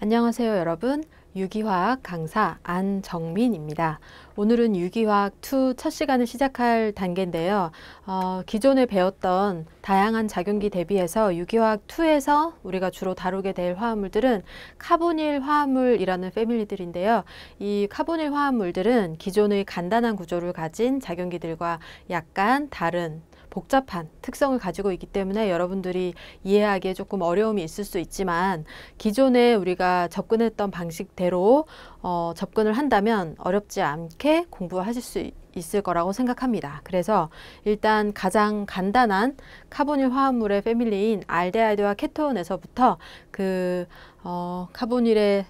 안녕하세요 여러분 유기화학 강사 안정민입니다. 오늘은 유기화학 2첫 시간을 시작할 단계인데요. 어, 기존에 배웠던 다양한 작용기 대비해서 유기화학 2에서 우리가 주로 다루게 될 화합물들은 카보닐 화합물이라는 패밀리들인데요. 이 카보닐 화합물들은 기존의 간단한 구조를 가진 작용기들과 약간 다른 복잡한 특성을 가지고 있기 때문에 여러분들이 이해하기에 조금 어려움이 있을 수 있지만 기존에 우리가 접근했던 방식대로 어, 접근을 한다면 어렵지 않게 공부하실 수 있을 거라고 생각합니다. 그래서 일단 가장 간단한 카보닐 화합물의 패밀리인 알데하이드와 케톤에서부터 그 어, 카보닐의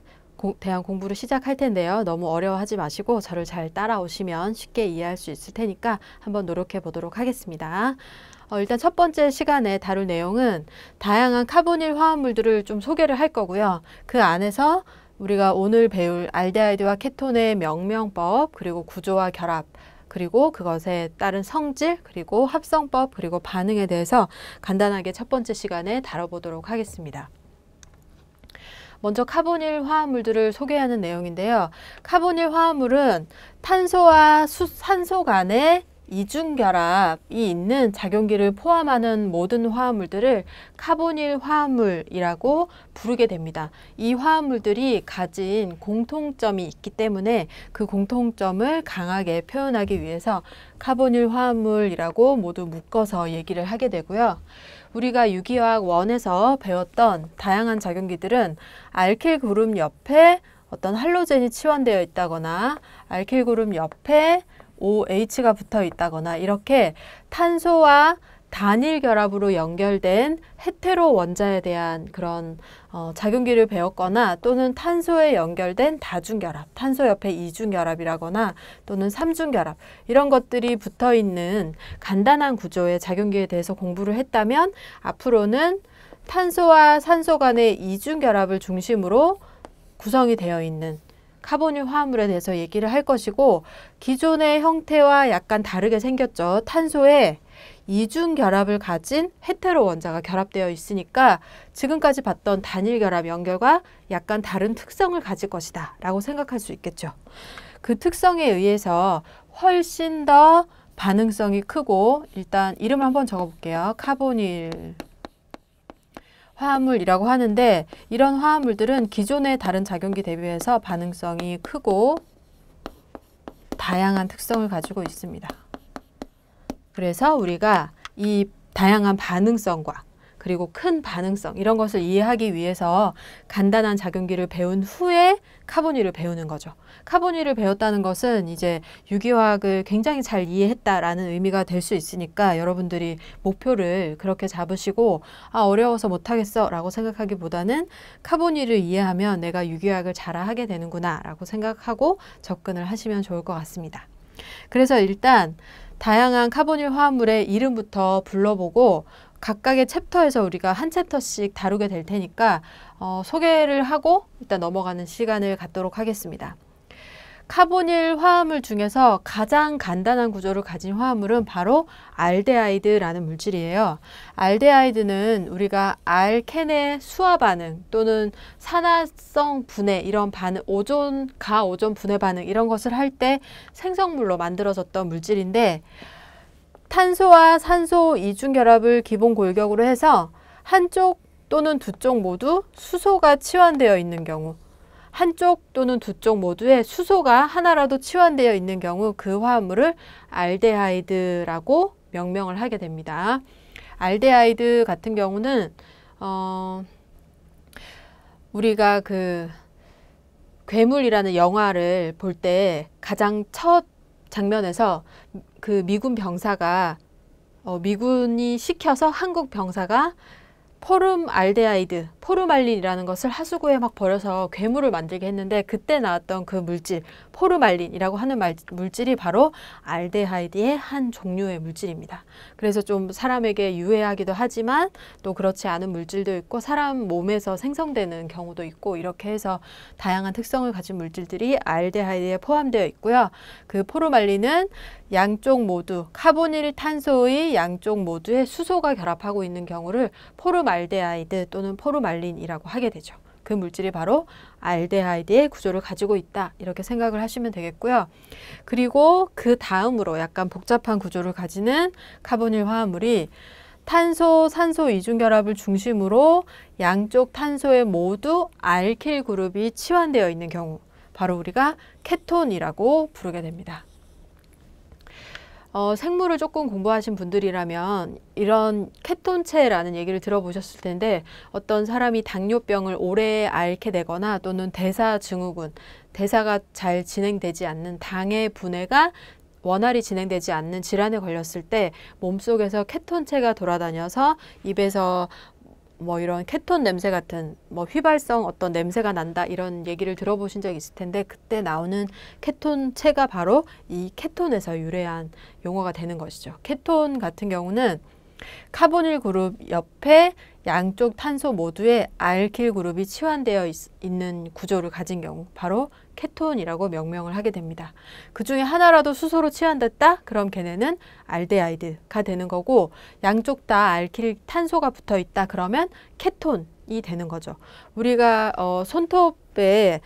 대한 공부를 시작할 텐데요. 너무 어려워하지 마시고 저를 잘 따라오시면 쉽게 이해할 수 있을 테니까 한번 노력해 보도록 하겠습니다. 어, 일단 첫 번째 시간에 다룰 내용은 다양한 카보닐 화합물들을 좀 소개를 할 거고요. 그 안에서 우리가 오늘 배울 알데하이드와 케톤의 명명법 그리고 구조와 결합 그리고 그것에 따른 성질 그리고 합성법 그리고 반응에 대해서 간단하게 첫 번째 시간에 다뤄보도록 하겠습니다. 먼저 카보닐 화합물들을 소개하는 내용인데요. 카보닐 화합물은 탄소와 수, 산소 간의 이중결합이 있는 작용기를 포함하는 모든 화합물들을 카보닐 화합물이라고 부르게 됩니다. 이 화합물들이 가진 공통점이 있기 때문에 그 공통점을 강하게 표현하기 위해서 카보닐 화합물이라고 모두 묶어서 얘기를 하게 되고요. 우리가 유기화학 원에서 배웠던 다양한 작용기들은 알킬 그룹 옆에 어떤 할로젠이 치환되어 있다거나 알킬 그룹 옆에 OH가 붙어 있다거나 이렇게 탄소와 단일 결합으로 연결된 헤테로 원자에 대한 그런 어, 작용기를 배웠거나 또는 탄소에 연결된 다중결합, 탄소 옆에 이중결합이라거나 또는 삼중결합 이런 것들이 붙어 있는 간단한 구조의 작용기에 대해서 공부를 했다면 앞으로는 탄소와 산소 간의 이중결합을 중심으로 구성이 되어 있는 카보유 화합물에 대해서 얘기를 할 것이고 기존의 형태와 약간 다르게 생겼죠. 탄소에 이중 결합을 가진 헤테로 원자가 결합되어 있으니까 지금까지 봤던 단일 결합 연결과 약간 다른 특성을 가질 것이다 라고 생각할 수 있겠죠. 그 특성에 의해서 훨씬 더 반응성이 크고 일단 이름 한번 적어볼게요. 카보닐 화합물이라고 하는데 이런 화합물들은 기존의 다른 작용기 대비해서 반응성이 크고 다양한 특성을 가지고 있습니다. 그래서 우리가 이 다양한 반응성과 그리고 큰 반응성 이런 것을 이해하기 위해서 간단한 작용기를 배운 후에 카보니를 배우는 거죠. 카보니를 배웠다는 것은 이제 유기화학을 굉장히 잘 이해했다라는 의미가 될 수 있으니까 여러분들이 목표를 그렇게 잡으시고 아 어려워서 못하겠어 라고 생각하기보다는 카보니를 이해하면 내가 유기화학을 잘하게 되는구나 라고 생각하고 접근을 하시면 좋을 것 같습니다. 그래서 일단 다양한 카보닐 화합물의 이름부터 불러보고 각각의 챕터에서 우리가 한 챕터씩 다루게 될 테니까 어, 소개를 하고 일단 넘어가는 시간을 갖도록 하겠습니다. 카보닐 화합물 중에서 가장 간단한 구조를 가진 화합물은 바로 알데하이드라는 물질이에요. 알데하이드는 우리가 알켄의 수화 반응 또는 산화성 분해 이런 반응, 오존, 가오존 분해 반응 이런 것을 할 때 생성물로 만들어졌던 물질인데 탄소와 산소 이중 결합을 기본 골격으로 해서 한쪽 또는 두쪽 모두 수소가 치환되어 있는 경우 한쪽 또는 두쪽 모두에 수소가 하나라도 치환되어 있는 경우 그 화합물을 알데하이드라고 명명을 하게 됩니다. 알데하이드 같은 경우는 어, 우리가 그 괴물이라는 영화를 볼 때 가장 첫 장면에서 그 미군 병사가 어, 미군이 시켜서 한국 병사가 포름 알데하이드, 포르말린이라는 것을 하수구에 막 버려서 괴물을 만들게 했는데 그때 나왔던 그 물질, 포르말린이라고 하는 말, 물질이 바로 알데하이드의 한 종류의 물질입니다. 그래서 좀 사람에게 유해하기도 하지만 또 그렇지 않은 물질도 있고 사람 몸에서 생성되는 경우도 있고 이렇게 해서 다양한 특성을 가진 물질들이 알데하이드에 포함되어 있고요. 그 포르말린은 양쪽 모두 카보닐 탄소의 양쪽 모두의 수소가 결합하고 있는 경우를 포르말린 포알데하이드 또는 포르말린이라고 하게 되죠. 그 물질이 바로 알데하이드의 구조를 가지고 있다 이렇게 생각을 하시면 되겠고요. 그리고 그 다음으로 약간 복잡한 구조를 가지는 카보닐 화합물이 탄소, 산소 이중결합을 중심으로 양쪽 탄소에 모두 알킬 그룹이 치환되어 있는 경우 바로 우리가 케톤이라고 부르게 됩니다. 어, 생물을 조금 공부하신 분들이라면 이런 케톤체라는 얘기를 들어보셨을 텐데 어떤 사람이 당뇨병을 오래 앓게 되거나 또는 대사 증후군, 대사가 잘 진행되지 않는 당의 분해가 원활히 진행되지 않는 질환에 걸렸을 때 몸속에서 케톤체가 돌아다녀서 입에서 뭐 이런 케톤 냄새 같은 뭐 휘발성 어떤 냄새가 난다 이런 얘기를 들어보신 적 있을 텐데 그때 나오는 케톤체가 바로 이 케톤에서 유래한 용어가 되는 것이죠. 케톤 같은 경우는 카보닐 그룹 옆에 양쪽 탄소 모두에 알킬 그룹이 치환되어 있, 는 구조를 가진 경우 바로 케톤이라고 명명을 하게 됩니다. 그 중에 하나라도 수소로 치환됐다? 그럼 걔네는 알데하이드가 되는 거고 양쪽 다 알킬 탄소가 붙어 있다 그러면 케톤 이 되는 거죠. 우리가 어, 손톱에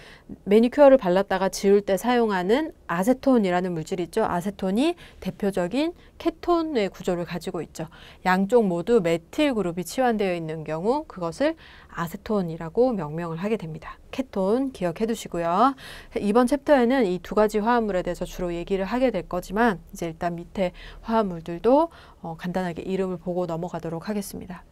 매니큐어를 발랐다가 지울 때 사용하는 아세톤이라는 물질 있죠. 아세톤이 대표적인 케톤의 구조를 가지고 있죠. 양쪽 모두 메틸 그룹이 치환되어 있는 경우 그것을 아세톤이라고 명명을 하게 됩니다. 케톤 기억해 두시고요. 이번 챕터에는 이 두 가지 화합물에 대해서 주로 얘기를 하게 될 거지만 이제 일단 밑에 화합물들도 어, 간단하게 이름을 보고 넘어가도록 하겠습니다.